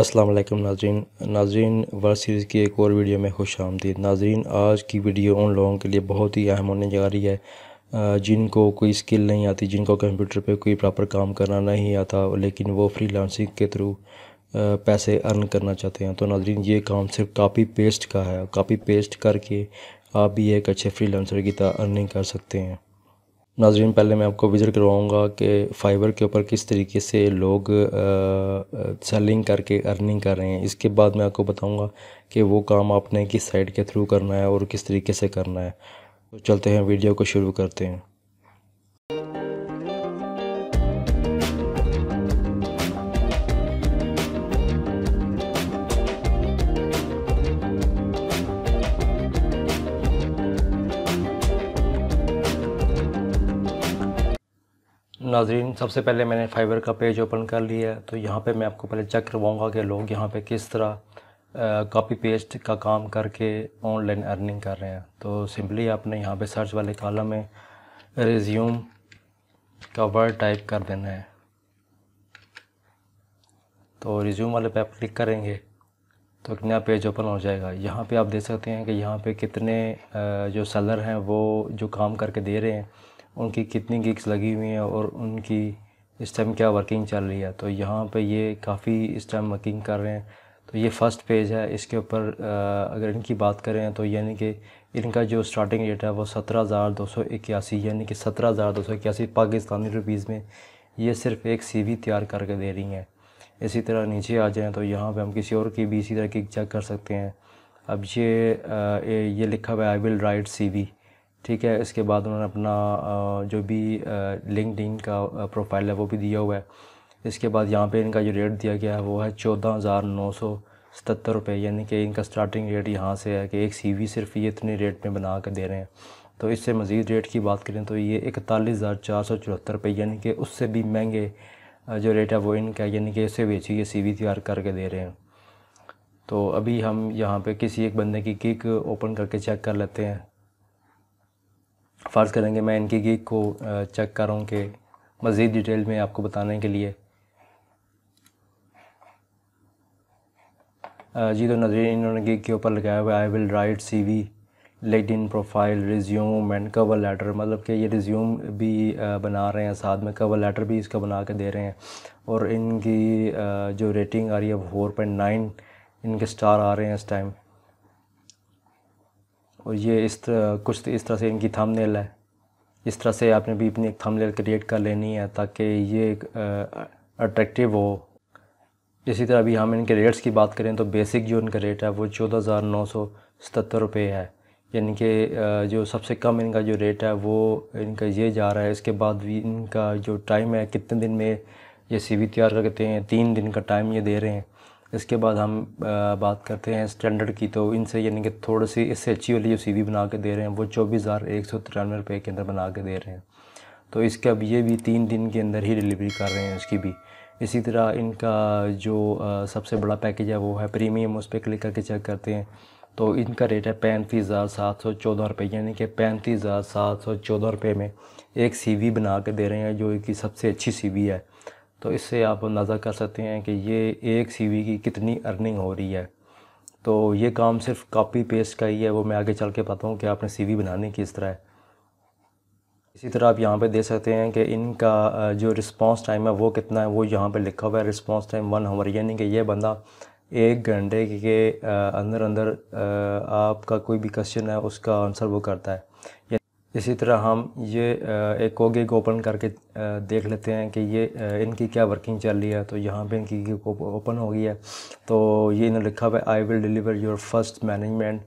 अस्सलाम वालेकुम नाजरीन नाजरीन वर्ल्ड सीरीज़ की एक और वीडियो में खुश आमदीद नाजरीन आज की वीडियो उन लोगों के लिए बहुत ही अहम होने जा रही है जिनको कोई स्किल नहीं आती जिनको कंप्यूटर पे कोई प्रॉपर काम करना नहीं आता लेकिन वो फ्री लांसिंग के थ्रू पैसे अर्न करना चाहते हैं तो नाजरीन ये काम सिर्फ कापी पेस्ट का है कापी पेस्ट करके आप भी एक अच्छे फ्री लांसर की तरह अर्निंग कर सकते हैं नाजरीन पहले मैं आपको विज़िट करवाऊँगा कि फ़ाइबर के ऊपर किस तरीके से लोग सेलिंग करके अर्निंग कर रहे हैं इसके बाद मैं आपको बताऊँगा कि वो काम आपने किस साइट के थ्रू करना है और किस तरीके से करना है तो चलते हैं वीडियो को शुरू करते हैं नाजरीन सबसे पहले मैंने फाइबर का पेज ओपन कर लिया है तो यहाँ पे मैं आपको पहले चेक करवाऊँगा कि लोग यहाँ पे किस तरह कॉपी पेस्ट का काम करके ऑनलाइन अर्निंग कर रहे हैं तो सिंपली आपने यहाँ पे सर्च वाले कॉलम में रिज्यूम का वर्ड टाइप कर देना है तो रिज्यूम वाले पे आप क्लिक करेंगे तो एक नया पेज ओपन हो जाएगा यहाँ पर आप देख सकते हैं कि यहाँ पर कितने जो सेलर हैं वो जो काम करके दे रहे हैं उनकी कितनी गिग्स लगी हुई हैं और उनकी इस टाइम क्या वर्किंग चल रही है तो यहाँ पे ये काफ़ी इस टाइम वर्किंग कर रहे हैं तो ये फर्स्ट पेज है इसके ऊपर अगर इनकी बात करें तो यानी कि इनका जो स्टार्टिंग रेट है वो सत्रह हज़ार दो सौ इक्यासी यानी कि सत्रह हज़ार दो सौ इक्यासी पाकिस्तानी रुपीज़ में ये सिर्फ एक सी तैयार करके दे रही हैं इसी तरह नीचे आ जाएँ तो यहाँ पर हम किसी और की भी इसी तरह की चेक कर सकते हैं अब ये ये लिखा हुआ है आई विल राइट सी ठीक है इसके बाद उन्होंने अपना जो भी लिंकड का प्रोफाइल है वो भी दिया हुआ है इसके बाद यहाँ पे इनका जो रेट दिया गया है वो है चौदह हज़ार नौ सौ सतर रुपये यानी कि इनका स्टार्टिंग रेट यहाँ से है कि एक सीवी सिर्फ ये इतने रेट में बना कर दे रहे हैं तो इससे मज़ीद रेट की बात करें तो ये इकतालीस हज़ार चार सौ चौहत्तर रुपये यानी कि उससे भी महंगे जो रेट है वो इनका यानी कि इससे भी अच्छी ये सी तैयार करके दे रहे हैं तो अभी हम यहाँ पर किसी एक बंदे की किक ओपन करके चेक कर लेते हैं फ़र्ज़ करेंगे मैं इनकी गिग को चेक कर रहा हूँ कि मज़ीद डिटेल में आपको बताने के लिए जी तो नजरिए इन्होंने गिग के ऊपर लगाया हुआ I will write C V LinkedIn profile resume and cover letter मतलब कि ये रिज्यूम भी बना रहे हैं साथ में कवर लेटर भी इसका बना के दे रहे हैं और इनकी जो रेटिंग आ रही है फोर पॉइंट नाइन इनके स्टार आ रहे हैं इस टाइम और ये इस तरह कुछ इस तरह से इनकी थंबनेल है इस तरह से आपने भी अपनी एक थंबनेल क्रिएट कर लेनी है ताकि ये अट्रैक्टिव हो इसी तरह अभी हम इनके रेट्स की बात करें तो बेसिक जो इनका रेट है वो चौदह हज़ार नौ सौ सतहत्तर रुपये है यानी कि जो सबसे कम इनका जो रेट है वो इनका ये जा रहा है इसके बाद भी इनका जो टाइम है कितने दिन में ये सी तैयार करते हैं तीन दिन का टाइम ये दे रहे हैं इसके बाद हम बात करते हैं स्टैंडर्ड की तो इनसे यानी कि थोड़ी सी इससे अच्छी वाली जो सीवी बना के दे रहे हैं वो चौबीस हज़ार एक सौ तिरानवे रुपये के अंदर बना के दे रहे हैं तो इसके अब ये भी तीन दिन के अंदर ही डिलीवरी कर रहे हैं उसकी भी इसी तरह इनका जो सबसे बड़ा पैकेज है वो है प्रीमियम उस पर क्लिक करके चेक करते हैं तो इनका रेट है पैंतीस हज़ार सात सौ चौदह रुपये यानी कि पैंतीस हज़ार सात सौ चौदह रुपये में एक सीवी बना के दे रहे हैं जो कि सबसे अच्छी सीवी है तो इससे आप अंदाज़ा कर सकते हैं कि ये एक सीवी की कितनी अर्निंग हो रही है तो ये काम सिर्फ कॉपी पेस्ट का ही है वो मैं आगे चल के हूँ कि आपने सीवी बनानी किस तरह है इसी तरह आप यहाँ पे देख सकते हैं कि इनका जो रिस्पांस टाइम है वो कितना है वो यहाँ पे लिखा हुआ है रिस्पांस टाइम वन हमारे यानी कि ये बंदा एक घंटे के अंदर अंदर आपका कोई भी क्वेश्चन है उसका आंसर वो करता है इसी तरह हम ये एक कोगे को ओपन करके देख लेते हैं कि ये इनकी क्या वर्किंग चल रही है तो यहाँ पे इनकी ओपन हो गई है तो ये इन्हें लिखा हुआ है I will deliver your first management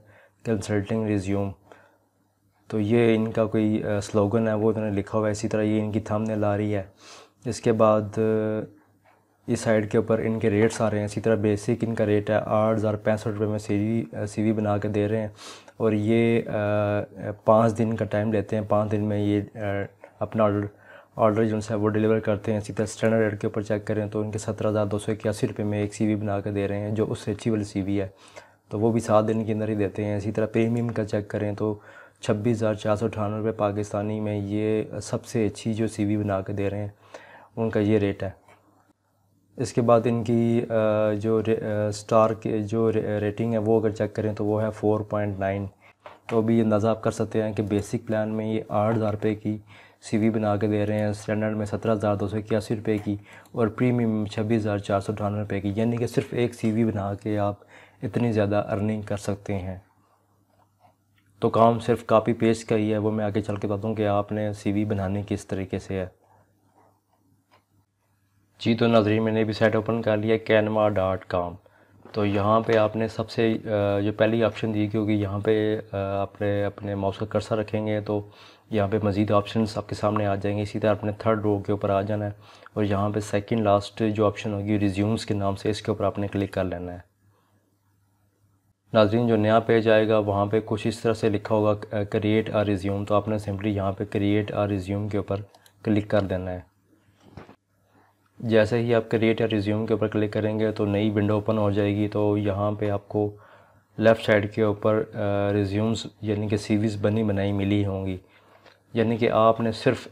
consulting resume तो ये इनका कोई स्लोगन है वो इन्होंने लिखा हुआ है इसी तरह ये इनकी थंबनेल आ रही है इसके बाद इस साइड के ऊपर इनके रेट्स आ रहे हैं इसी तरह बेसिक इनका रेट है आठ हज़ार पैंसठ रुपये में सी वी बना के दे रहे हैं और ये पाँच दिन का टाइम लेते हैं पाँच दिन में ये अपना ऑर्डर ऑर्डर जो है वो डिलीवर करते हैं इसी तरह स्टैंडर्ड रेट के ऊपर चेक करें तो इनके सत्रह हज़ार दो सौ इक्यासी रुपये में एक सीवी बना के दे रहे हैं जो उससे अच्छी वाली सीवी है तो वो भी सात दिन के अंदर ही देते हैं इसी तरह प्रीमियम का चेक करें तो छब्बीस हज़ार चार सौ अठानवे रुपये पाकिस्तानी में ये सबसे अच्छी जो सीवी बना के दे रहे हैं उनका ये रेट है इसके बाद इनकी जो स्टार के जो रेटिंग है वो अगर चेक करें तो वो है फ़ोर पॉइंट नाइन तो अभी अंदाज़ा आप कर सकते हैं कि बेसिक प्लान में ये आठ हज़ार रुपये की सी वी बना के दे रहे हैं स्टैंडर्ड में सत्रह हज़ार दो सौ इक्यासी रुपये की और प्रीमियम में छब्बीस हज़ार चार सौ अठानवे रुपये की यानी कि सिर्फ़ एक सी वी बना के आप इतनी ज़्यादा अर्निंग कर सकते हैं तो काम सिर्फ कापी पेस्ट का ही है वो मैं आगे चल के बताऊँ कि आपने सी वी बनानी किस तरीके से है जी तो नाजरीन मैंने भी साइट ओपन कर लिया कैनवा डॉट कॉम तो यहाँ पे आपने सबसे जो पहली ऑप्शन दी क्योंकि यहाँ पे आपने अपने माउस का कर्सर रखेंगे तो यहाँ पे मज़ीद ऑप्शन आपके सामने आ जाएंगे इसी तरह आपने थर्ड रो के ऊपर आ जाना है और यहाँ पे सेकंड लास्ट जो ऑप्शन होगी रिज्यूम्स के नाम से इसके ऊपर आपने क्लिक कर लेना है नाजरीन जो नया पेज आएगा वहाँ पर कुछ इस तरह से लिखा होगा क्रिएट आ रिज्यूम तो आपने सिंपली यहाँ पर क्रिएट आ रिज्यूम के ऊपर क्लिक कर देना है जैसे ही आप क्रिएट या रिज्यूम के ऊपर क्लिक करेंगे तो नई विंडो ओपन हो जाएगी तो यहाँ पे आपको लेफ़्ट साइड के ऊपर रिज्यूम्स यानी कि सीवीज़ बनी बनाई मिली होंगी यानी कि आपने सिर्फ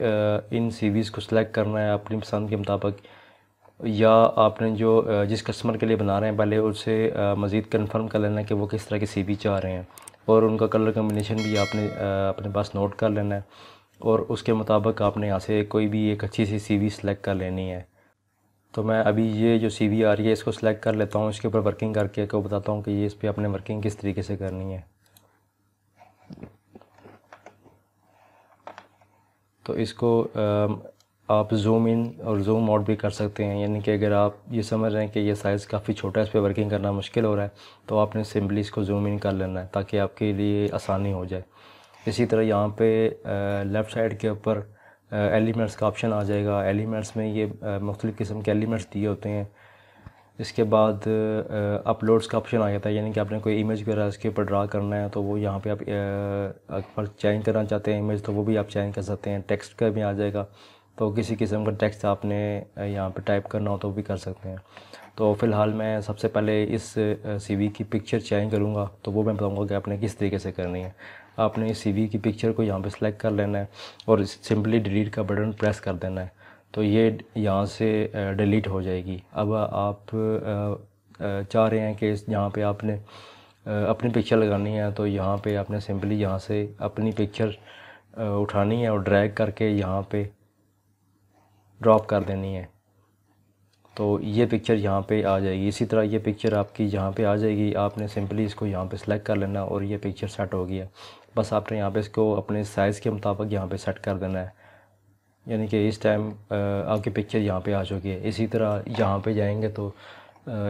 इन सीवीज़ को सिलेक्ट करना है अपनी पसंद के मुताबिक या आपने जो जिस कस्टमर के लिए बना रहे हैं पहले उसे मज़ीद कन्फर्म कर लेना कि वो किस तरह के सी चाह रहे हैं और उनका कलर कम्बिनेशन भी आपने अपने पास नोट कर लेना है और उसके मुताबिक आपने यहाँ से कोई भी एक अच्छी सी सी वी सेलेक्ट कर लेनी है तो मैं अभी ये जो सी आ रही है इसको सिलेक्ट कर लेता हूँ इसके ऊपर वर्किंग करके को तो बताता हूँ कि ये इस पर आपने वर्किंग किस तरीके से करनी है तो इसको आप जूम इन और जूम आउट भी कर सकते हैं यानी कि अगर आप ये समझ रहे हैं कि ये साइज़ काफ़ी छोटा है इस पर वर्किंग करना मुश्किल हो रहा है तो आपने सिंपली इसको जूम इन कर लेना है ताकि आपके लिए आसानी हो जाए इसी तरह यहाँ पे लेफ़्ट साइड के ऊपर एलिमेंट्स का ऑप्शन आ जाएगा एलिमेंट्स में ये मुख्तलिफ़ किस्म के एलिमेंट्स दिए होते हैं इसके बाद अपलोड्स का ऑप्शन आ जाता है यानी कि आपने कोई इमेज वगैरह इसके ऊपर ड्रा करना है तो वो यहाँ पे आप चेंज करना चाहते हैं इमेज तो वो भी आप चेंज कर सकते हैं टेक्स्ट का भी आ जाएगा तो किसी किस्म का टेक्स्ट आपने यहाँ पे टाइप करना हो तो भी कर सकते हैं तो फ़िलहाल मैं सबसे पहले इस सी की पिक्चर चेंज करूँगा तो वो मैं बताऊँगा कि आपने किस तरीके से करनी है आपने सीवी की पिक्चर को यहाँ पे सेलेक्ट कर लेना है और सिंपली डिलीट का बटन प्रेस कर देना है तो ये यहाँ से डिलीट हो जाएगी अब आप चाह रहे हैं कि यहाँ पे आपने अपनी पिक्चर लगानी है तो यहाँ पे आपने सिंपली यहाँ से अपनी पिक्चर उठानी है और ड्रैग करके यहाँ पे ड्रॉप कर देनी है तो ये पिक्चर यहाँ पे आ जाएगी इसी तरह ये पिक्चर आपकी यहाँ पे आ जाएगी आपने सिंपली इसको यहाँ पे सेलेक्ट कर लेना और ये पिक्चर सेट हो गया बस आपने यहाँ पे इसको अपने साइज़ के मुताबिक यहाँ पे सेट कर देना है यानी कि इस टाइम आपकी पिक्चर यहाँ पे आ चुकी है इसी तरह यहाँ पे जाएंगे तो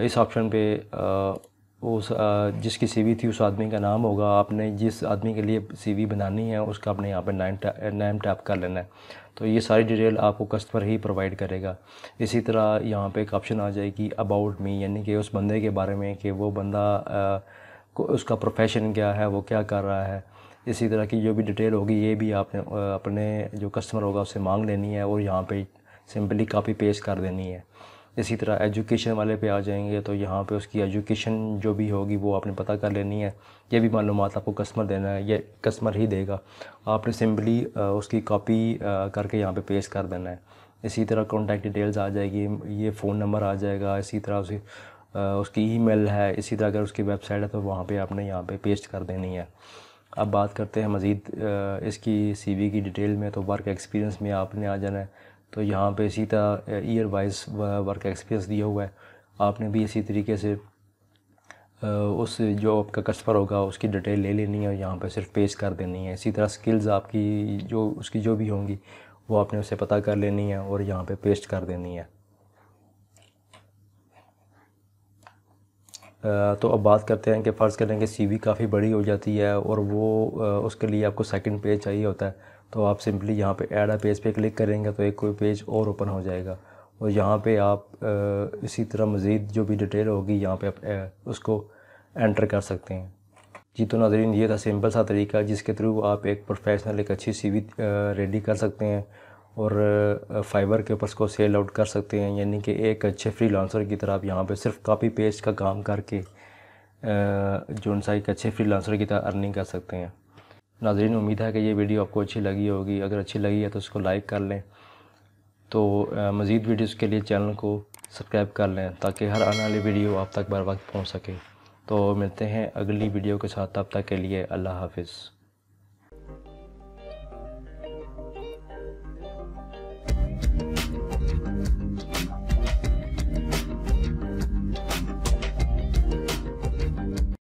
इस ऑप्शन पर उस जिसकी सी थी उस आदमी का नाम होगा आपने जिस आदमी के लिए सी बनानी है उसका आपने यहाँ पर नाम टैप नाम टैप कर लेना है तो ये सारी डिटेल आपको कस्टमर ही प्रोवाइड करेगा इसी तरह यहाँ पे एक ऑप्शन आ जाएगी अबाउट मी यानी कि उस बंदे के बारे में कि वो बंदा आ, उसका प्रोफेशन क्या है वो क्या कर रहा है इसी तरह की जो भी डिटेल होगी ये भी आपने अपने जो कस्टमर होगा उससे मांग लेनी है और यहाँ पर सिंपली कापी पेश कर देनी है इसी तरह एजुकेशन वाले पे आ जाएंगे तो यहाँ पे उसकी एजुकेशन जो भी होगी वो आपने पता कर लेनी है ये भी मालूम आपको कस्टमर देना है ये कस्टमर ही देगा आपने सिंपली उसकी कॉपी करके यहाँ पे पेस्ट कर देना है इसी तरह कॉन्टैक्ट डिटेल्स आ जाएगी ये फ़ोन नंबर आ जाएगा इसी तरह उसकी उसकी ईमेल है इसी तरह अगर उसकी वेबसाइट है तो वहाँ पर आपने यहाँ पे पेस्ट कर देनी है अब बात करते हैं मज़ीद इसकी सी की डिटेल में तो वर्क एक्सपीरियंस में आपने आ जाना है तो यहाँ पे इसी तरह ईयर वाइज वर्क एक्सपीरियंस दिया हुआ है आपने भी इसी तरीके से उस जो आपका कस्टमर होगा उसकी डिटेल ले लेनी है और यहाँ पे सिर्फ पेश कर देनी है इसी तरह स्किल्स आपकी जो उसकी जो भी होंगी वो आपने उसे पता कर लेनी है और यहाँ पे पेस्ट कर देनी है तो अब बात करते हैं कि फ़र्ज़ करें कि सी काफ़ी बड़ी हो जाती है और वो उसके लिए आपको सेकंड पेज चाहिए होता है तो आप सिंपली यहाँ पे ऐड आ पेज पे क्लिक करेंगे तो एक कोई पेज और ओपन हो जाएगा और यहाँ पे आप इसी तरह मज़ीद जो भी डिटेल होगी यहाँ पे आप उसको एंटर कर सकते हैं जी तो नाजरीन ये था सिंपल सा तरीका जिसके थ्रू आप एक प्रोफेशनल एक अच्छी सी रेडी कर सकते हैं और फाइबर के ऊपर इसको सेल आउट कर सकते हैं यानी कि एक अच्छे फ्री लांसर की तरह आप यहाँ पर सिर्फ कापी पेस्ट का काम करके जो सा एक अच्छे फ्री लांसर की तरह अर्निंग कर सकते हैं नाजरीन उम्मीद है कि ये वीडियो आपको अच्छी लगी होगी अगर अच्छी लगी है तो उसको लाइक कर लें तो मज़ीद वीडियोज़ के लिए चैनल को सब्सक्राइब कर लें ताकि हर आने वाली वीडियो आप तक बर वक्त पहुँच सके तो मिलते हैं अगली वीडियो के साथ तब तक के लिए अल्लाह हाफिज़